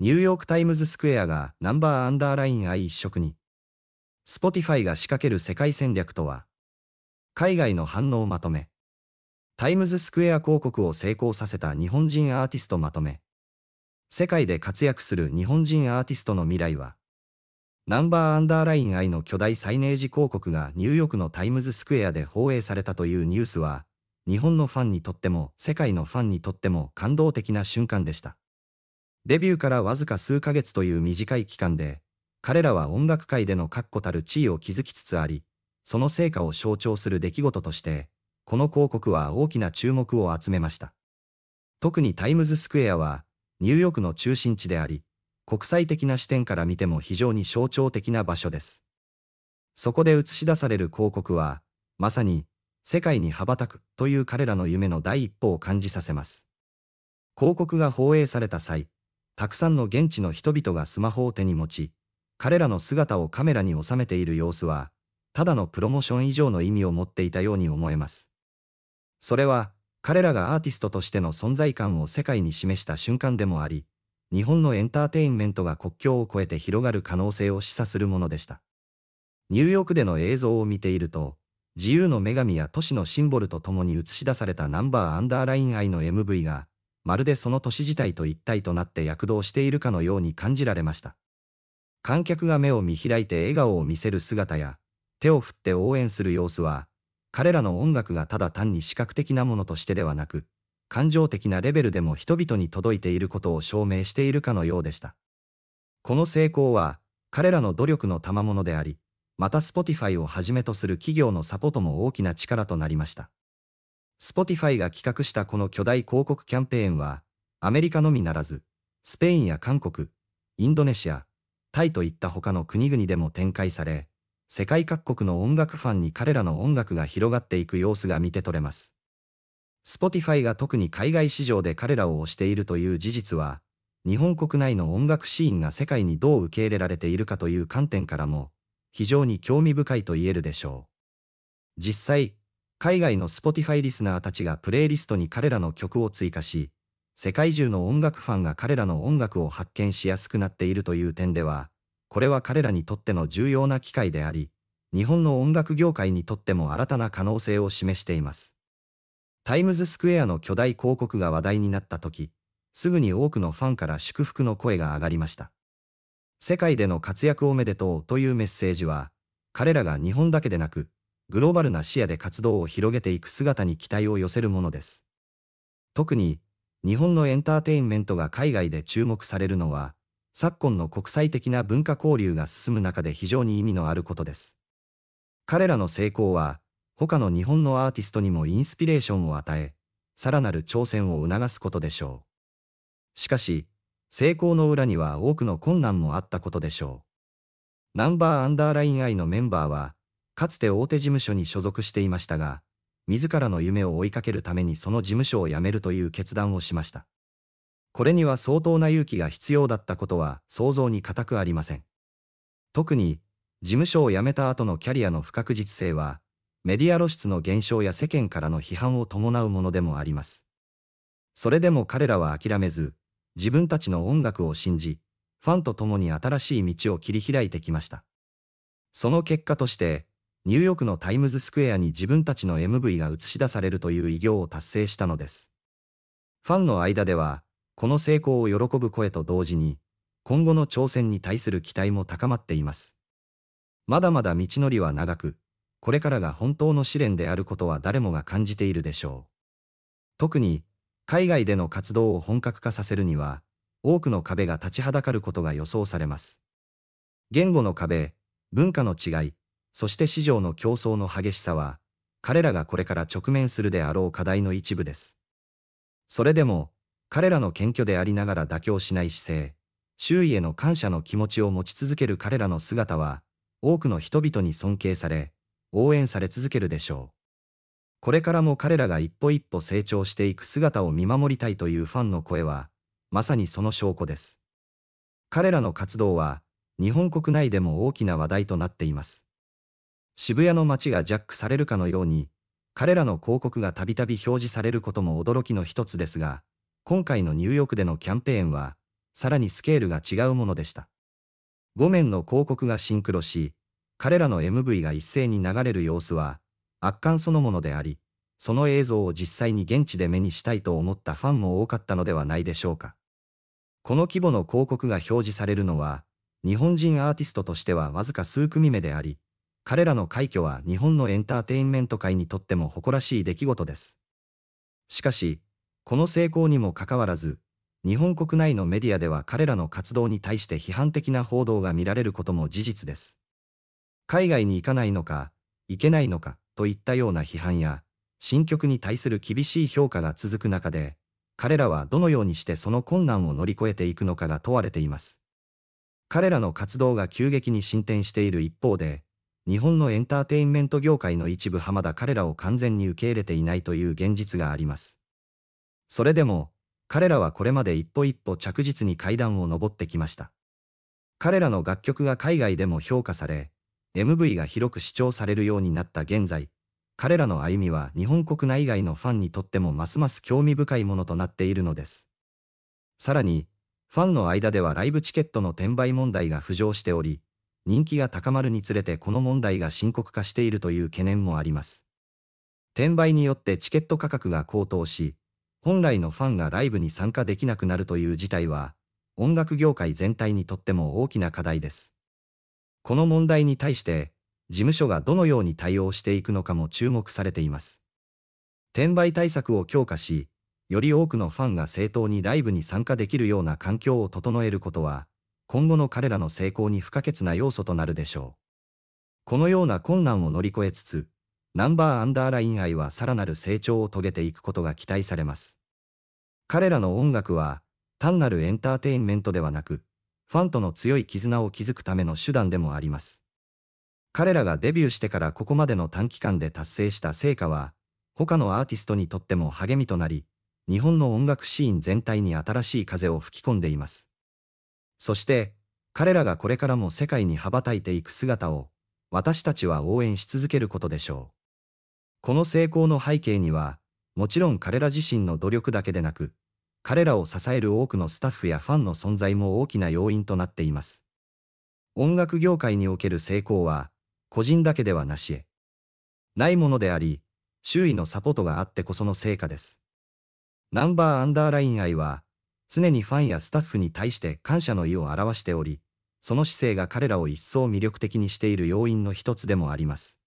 ニューヨークタイムズスクエアがナンバーアンダーライン I 一色に。スポティファイが仕掛ける世界戦略とは。海外の反応まとめ。タイムズスクエア広告を成功させた日本人アーティストまとめ。世界で活躍する日本人アーティストの未来は。ナンバーアンダーライン I の巨大サイネージ広告がニューヨークのタイムズスクエアで放映されたというニュースは、日本のファンにとっても世界のファンにとっても感動的な瞬間でした。デビューからわずか数ヶ月という短い期間で、彼らは音楽界での確固たる地位を築きつつあり、その成果を象徴する出来事として、この広告は大きな注目を集めました。特にタイムズスクエアは、ニューヨークの中心地であり、国際的な視点から見ても非常に象徴的な場所です。そこで映し出される広告は、まさに、世界に羽ばたくという彼らの夢の第一歩を感じさせます。広告が放映された際、たくさんの現地の人々がスマホを手に持ち、彼らの姿をカメラに収めている様子は、ただのプロモーション以上の意味を持っていたように思えます。それは、彼らがアーティストとしての存在感を世界に示した瞬間でもあり、日本のエンターテインメントが国境を越えて広がる可能性を示唆するものでした。ニューヨークでの映像を見ていると、自由の女神や都市のシンボルとともに映し出されたナンバーアンダーライン愛の MV が、まるでその年自体と一体となって躍動しているかのように感じられました。観客が目を見開いて笑顔を見せる姿や、手を振って応援する様子は、彼らの音楽がただ単に視覚的なものとしてではなく、感情的なレベルでも人々に届いていることを証明しているかのようでした。この成功は、彼らの努力の賜物であり、また Spotify をはじめとする企業のサポートも大きな力となりました。Spotify が企画したこの巨大広告キャンペーンは、アメリカのみならず、スペインや韓国、インドネシア、タイといった他の国々でも展開され、世界各国の音楽ファンに彼らの音楽が広がっていく様子が見て取れます。Spotify が特に海外市場で彼らを推しているという事実は、日本国内の音楽シーンが世界にどう受け入れられているかという観点からも、非常に興味深いと言えるでしょう。実際、海外の Spotify リスナーたちがプレイリストに彼らの曲を追加し、世界中の音楽ファンが彼らの音楽を発見しやすくなっているという点では、これは彼らにとっての重要な機会であり、日本の音楽業界にとっても新たな可能性を示しています。タイムズスクエアの巨大広告が話題になった時、すぐに多くのファンから祝福の声が上がりました。世界での活躍おめでとうというメッセージは、彼らが日本だけでなく、グローバルな視野で活動を広げていく姿に期待を寄せるものです。特に、日本のエンターテインメントが海外で注目されるのは、昨今の国際的な文化交流が進む中で非常に意味のあることです。彼らの成功は、他の日本のアーティストにもインスピレーションを与え、さらなる挑戦を促すことでしょう。しかし、成功の裏には多くの困難もあったことでしょう。ナンバーアンダーラインアイのメンバーは、かつて大手事務所に所属していましたが、自らの夢を追いかけるためにその事務所を辞めるという決断をしました。これには相当な勇気が必要だったことは想像に難くありません。特に、事務所を辞めた後のキャリアの不確実性は、メディア露出の減少や世間からの批判を伴うものでもあります。それでも彼らは諦めず、自分たちの音楽を信じ、ファンと共に新しい道を切り開いてきました。その結果として、ニューヨークのタイムズスクエアに自分たちの MV が映し出されるという偉業を達成したのです。ファンの間では、この成功を喜ぶ声と同時に、今後の挑戦に対する期待も高まっています。まだまだ道のりは長く、これからが本当の試練であることは誰もが感じているでしょう。特に、海外での活動を本格化させるには、多くの壁が立ちはだかることが予想されます。言語の壁、文化の違い、そして市場の競争の激しさは、彼らがこれから直面するであろう課題の一部です。それでも、彼らの謙虚でありながら妥協しない姿勢、周囲への感謝の気持ちを持ち続ける彼らの姿は、多くの人々に尊敬され、応援され続けるでしょう。これからも彼らが一歩一歩成長していく姿を見守りたいというファンの声は、まさにその証拠です。彼らの活動は、日本国内でも大きな話題となっています。渋谷の街がジャックされるかのように、彼らの広告がたびたび表示されることも驚きの一つですが、今回のニューヨークでのキャンペーンは、さらにスケールが違うものでした。5面の広告がシンクロし、彼らの MV が一斉に流れる様子は、圧巻そのものであり、その映像を実際に現地で目にしたいと思ったファンも多かったのではないでしょうか。この規模の広告が表示されるのは、日本人アーティストとしてはわずか数組目であり、彼らの快挙は日本のエンターテインメント界にとっても誇らしい出来事です。しかし、この成功にもかかわらず、日本国内のメディアでは彼らの活動に対して批判的な報道が見られることも事実です。海外に行かないのか、行けないのか、といったような批判や、新曲に対する厳しい評価が続く中で、彼らはどのようにしてその困難を乗り越えていくのかが問われています。彼らの活動が急激に進展している一方で、日本のエンターテインメント業界の一部はまだ彼らを完全に受け入れていないという現実があります。それでも、彼らはこれまで一歩一歩着実に階段を上ってきました。彼らの楽曲が海外でも評価され、MV が広く視聴されるようになった現在、彼らの歩みは日本国内外のファンにとってもますます興味深いものとなっているのです。さらに、ファンの間ではライブチケットの転売問題が浮上しており、人気が高まるにつれてこの問題が深刻化しているという懸念もあります。転売によってチケット価格が高騰し、本来のファンがライブに参加できなくなるという事態は、音楽業界全体にとっても大きな課題です。この問題に対して、事務所がどのように対応していくのかも注目されています。転売対策を強化し、より多くのファンが正当にライブに参加できるような環境を整えることは、今後の彼らの成功に不可欠な要素となるでしょう。このような困難を乗り越えつつ、ナンバーアンダーライン愛はさらなる成長を遂げていくことが期待されます。彼らの音楽は、単なるエンターテインメントではなく、ファンとの強い絆を築くための手段でもあります。彼らがデビューしてからここまでの短期間で達成した成果は、他のアーティストにとっても励みとなり、日本の音楽シーン全体に新しい風を吹き込んでいます。そして、彼らがこれからも世界に羽ばたいていく姿を、私たちは応援し続けることでしょう。この成功の背景には、もちろん彼ら自身の努力だけでなく、彼らを支える多くのスタッフやファンの存在も大きな要因となっています。音楽業界における成功は、個人だけではなしえ。ないものであり、周囲のサポートがあってこその成果です。ナンバーアンダーライン愛は、常にファンやスタッフに対して感謝の意を表しており、その姿勢が彼らを一層魅力的にしている要因の一つでもあります。